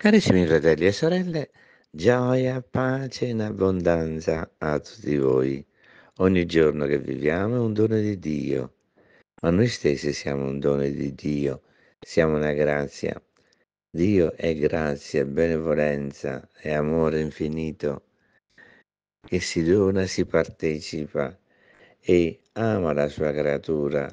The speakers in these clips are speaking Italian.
Carissimi fratelli e sorelle, gioia, pace in abbondanza a tutti voi. Ogni giorno che viviamo è un dono di Dio, ma noi stessi siamo un dono di Dio, siamo una grazia. Dio è grazia, benevolenza e amore infinito che si dona, si partecipa e ama la sua creatura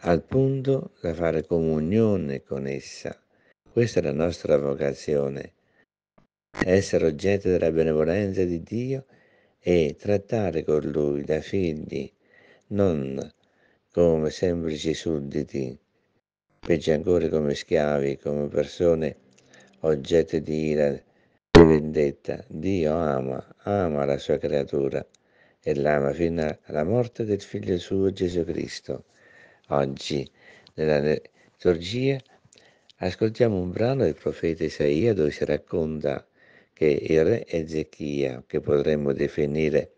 al punto da fare comunione con essa questa è la nostra vocazione, essere oggetto della benevolenza di Dio e trattare con Lui da figli, non come semplici sudditi, peggio ancora come schiavi, come persone oggetto di ira, e vendetta. Dio ama, ama la sua creatura e l'ama fino alla morte del figlio suo Gesù Cristo. Oggi, nella liturgia, Ascoltiamo un brano del profeta Isaia dove si racconta che il re Ezechia, che potremmo definire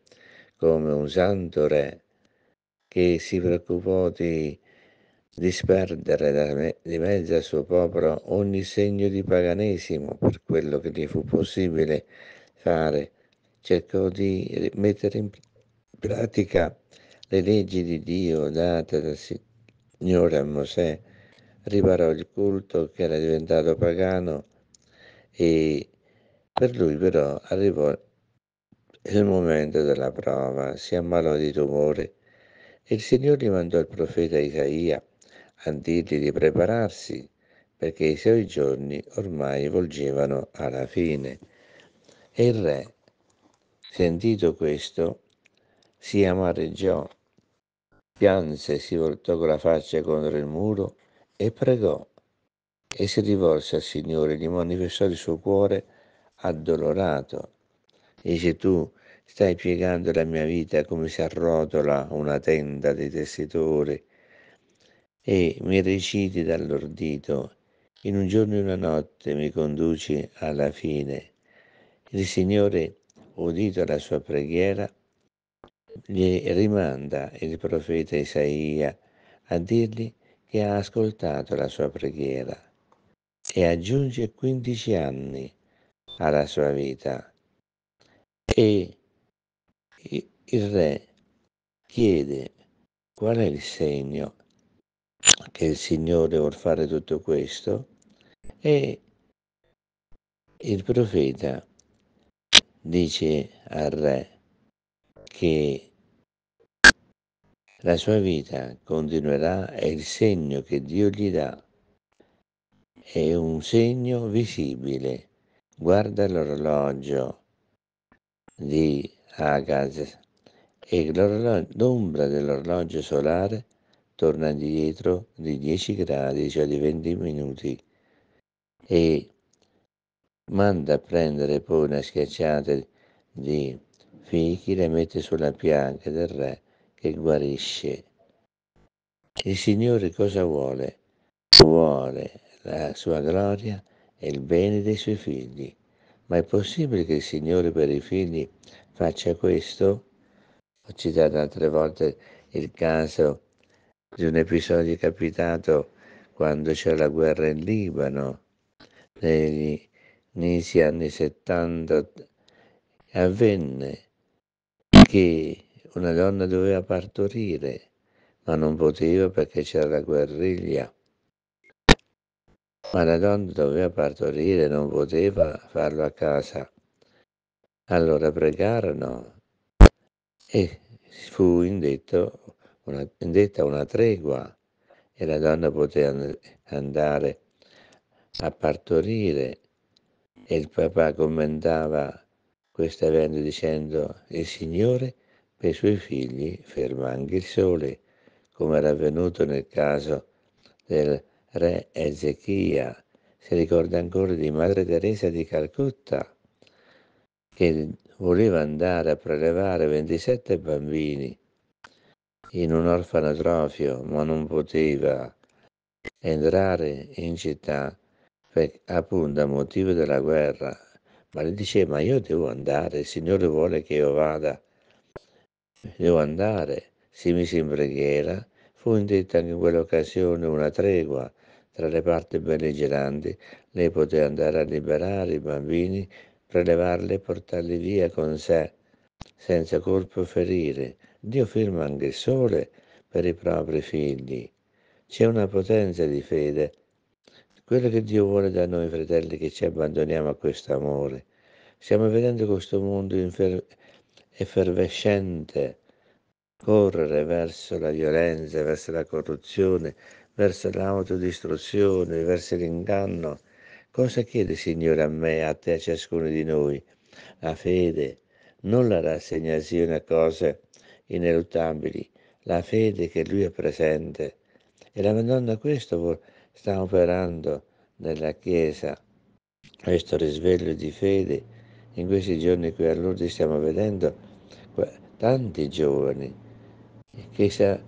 come un santo re, che si preoccupò di disperdere di mezzo al suo popolo ogni segno di paganesimo per quello che gli fu possibile fare, cercò di mettere in pratica le leggi di Dio date dal Signore a Mosè riparò il culto che era diventato pagano e per lui però arrivò il momento della prova, si ammalò di tumore e il Signore gli mandò il profeta Isaia a dirgli di prepararsi perché i suoi giorni ormai volgevano alla fine. E il re, sentito questo, si amareggiò, pianse, si voltò con la faccia contro il muro e pregò e si rivolse al Signore, gli manifestò il suo cuore addolorato. Dice tu stai piegando la mia vita come si arrotola una tenda di tessitori e mi reciti dall'ordito. In un giorno e una notte mi conduci alla fine. Il Signore, udito la sua preghiera, gli rimanda il profeta Isaia a dirgli che ha ascoltato la sua preghiera e aggiunge 15 anni alla sua vita. E il re chiede qual è il segno che il Signore vuol fare tutto questo e il profeta dice al re che la sua vita continuerà e il segno che Dio gli dà è un segno visibile. Guarda l'orologio di Agaz e l'ombra dell'orologio solare torna indietro di 10 gradi, cioè di 20 minuti, e manda a prendere poi una schiacciata di fichi, le mette sulla piaga del re che guarisce. Il Signore cosa vuole? Vuole la sua gloria e il bene dei suoi figli. Ma è possibile che il Signore per i figli faccia questo? Ho citato altre volte il caso di un episodio capitato quando c'è la guerra in Libano, negli inizi anni 70, avvenne che una donna doveva partorire, ma non poteva perché c'era la guerriglia. Ma la donna doveva partorire, non poteva farlo a casa. Allora pregarono e fu indetto una, indetta una tregua e la donna poteva andare a partorire e il papà commentava questo evento dicendo il Signore che i suoi figli ferma anche il sole, come era avvenuto nel caso del re Ezechia. Si ricorda ancora di Madre Teresa di Calcutta, che voleva andare a prelevare 27 bambini in un orfanotrofio, ma non poteva entrare in città per, appunto a motivo della guerra. Ma le diceva, ma io devo andare, il Signore vuole che io vada Devo andare, si mise in preghiera, fu indetta anche in quell'occasione una tregua tra le parti belligeranti, lei poté andare a liberare i bambini, prelevarli e portarli via con sé, senza colpo o ferire. Dio firma anche il sole per i propri figli. C'è una potenza di fede. Quello che Dio vuole da noi, fratelli, che ci abbandoniamo a questo amore. Stiamo vedendo questo mondo infermo effervescente correre verso la violenza, verso la corruzione, verso l'autodistruzione, verso l'inganno. Cosa chiede il Signore a me, a te, a ciascuno di noi? La fede, non la rassegnazione a cose ineluttabili, la fede che Lui è presente. E la Madonna questo sta operando nella Chiesa, questo risveglio di fede in questi giorni qui a Lourdes stiamo vedendo tanti giovani che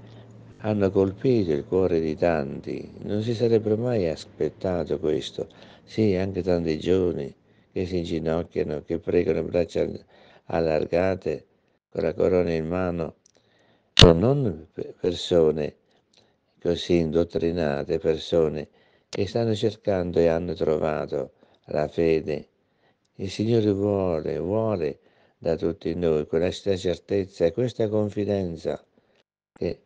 hanno colpito il cuore di tanti. Non si sarebbe mai aspettato questo. Sì, anche tanti giovani che si inginocchiano, che pregano braccia allargate, con la corona in mano, ma non persone così indottrinate, persone che stanno cercando e hanno trovato la fede il Signore vuole, vuole da tutti noi questa certezza e questa confidenza che,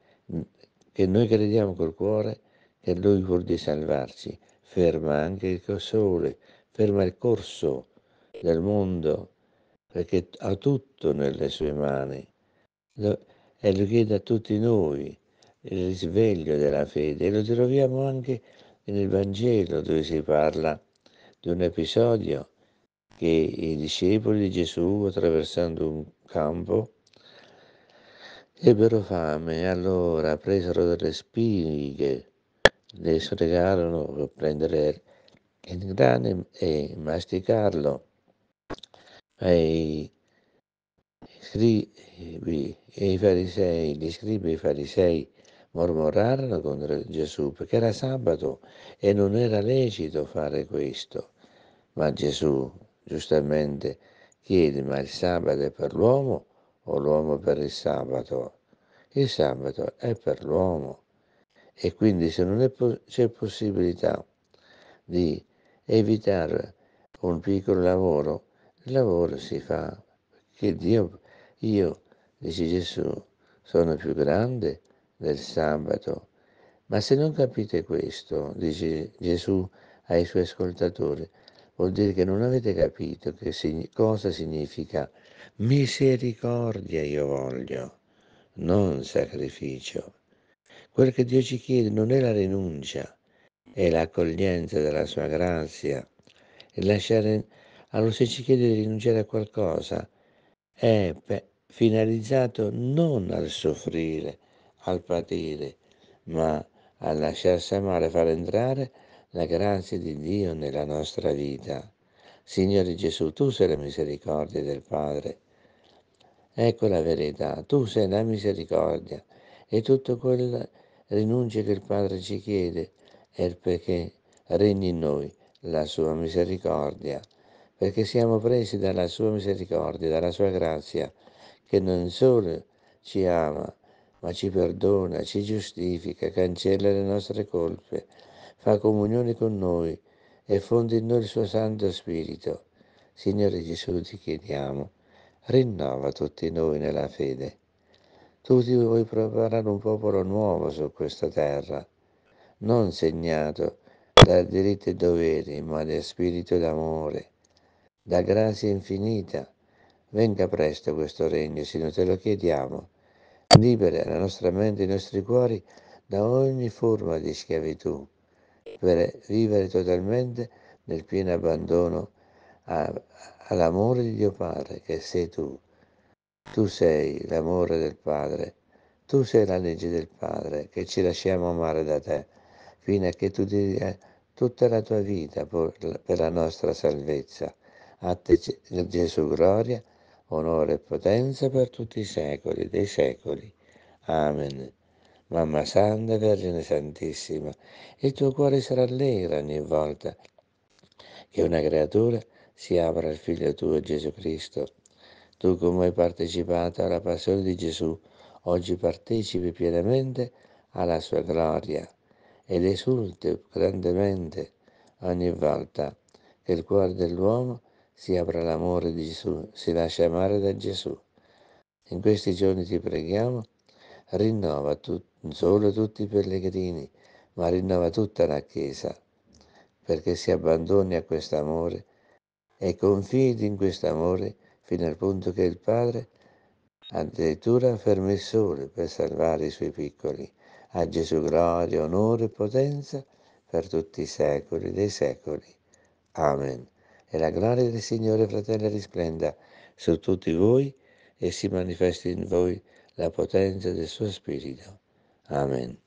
che noi crediamo col cuore che Lui pur di salvarci ferma anche il sole, ferma il corso del mondo perché ha tutto nelle sue mani e lo chiede a tutti noi il risveglio della fede e lo troviamo anche nel Vangelo dove si parla di un episodio che i discepoli di Gesù, attraversando un campo, ebbero fame e allora presero delle spighe, le sfregarono per prendere il grano e masticarlo. E i, i farisei, gli scribi e i farisei mormorarono contro Gesù perché era sabato e non era lecito fare questo. Ma Gesù Giustamente chiede, ma il sabato è per l'uomo o l'uomo per il sabato? Il sabato è per l'uomo e quindi se non po- c'è possibilità di evitare un piccolo lavoro, il lavoro si fa perché Dio, io, dice Gesù, sono più grande del sabato. Ma se non capite questo, dice Gesù ai suoi ascoltatori, vuol dire che non avete capito che sig- cosa significa misericordia io voglio, non sacrificio. Quel che Dio ci chiede non è la rinuncia, è l'accoglienza della sua grazia. E lasciare, allora se ci chiede di rinunciare a qualcosa, è pe- finalizzato non al soffrire, al patire, ma a lasciarsi amare, far entrare la grazia di Dio nella nostra vita. Signore Gesù, tu sei la misericordia del Padre. Ecco la verità, tu sei la misericordia e tutto quel rinuncia che il Padre ci chiede è perché regni in noi la sua misericordia, perché siamo presi dalla sua misericordia, dalla sua grazia, che non solo ci ama, ma ci perdona, ci giustifica, cancella le nostre colpe, fa comunione con noi e fonde in noi il suo Santo Spirito. Signore Gesù, ti chiediamo, rinnova tutti noi nella fede. Tu ti vuoi preparare un popolo nuovo su questa terra, non segnato da diritti e doveri, ma da spirito d'amore, da grazia infinita. Venga presto questo regno, Signore, te lo chiediamo. Libera la nostra mente e i nostri cuori da ogni forma di schiavitù per vivere totalmente nel pieno abbandono a, all'amore di Dio Padre che sei tu. Tu sei l'amore del Padre, tu sei la legge del Padre che ci lasciamo amare da te, fino a che tu dia tutta la tua vita per la nostra salvezza. A te Gesù gloria, onore e potenza per tutti i secoli dei secoli. Amen. Mamma Santa, Vergine Santissima, il tuo cuore sarà allegro ogni volta che una creatura si apra al Figlio tuo Gesù Cristo. Tu come hai partecipato alla passione di Gesù, oggi partecipi pienamente alla sua gloria ed esulti grandemente ogni volta che il cuore dell'uomo si apre all'amore di Gesù, si lascia amare da Gesù. In questi giorni ti preghiamo rinnova tu, solo tutti i pellegrini, ma rinnova tutta la Chiesa, perché si abbandoni a quest'amore e confidi in quest'amore fino al punto che il Padre addirittura ferma il sole per salvare i suoi piccoli. A Gesù gloria, onore e potenza per tutti i secoli dei secoli. Amen. E la gloria del Signore, Fratello risplenda su tutti voi e si manifesti in voi la potenza del suo Spirito. Amen.